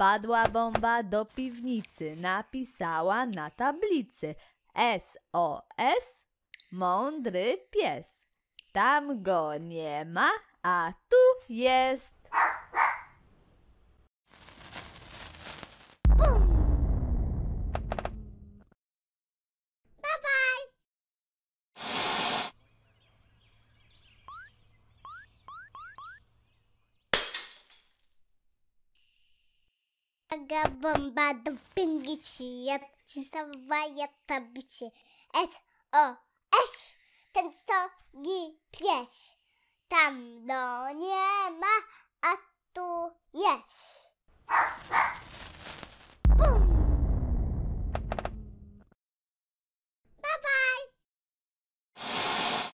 Padła bomba do piwnicy, napisała na tablicy SOS, mądry pies. Tam go nie ma, a tu jest. Aga bomba do pingici, ja ci zawaja tabici. Eć, o, eć, ten sogi pieć. Tam do nie ma, a tu jest.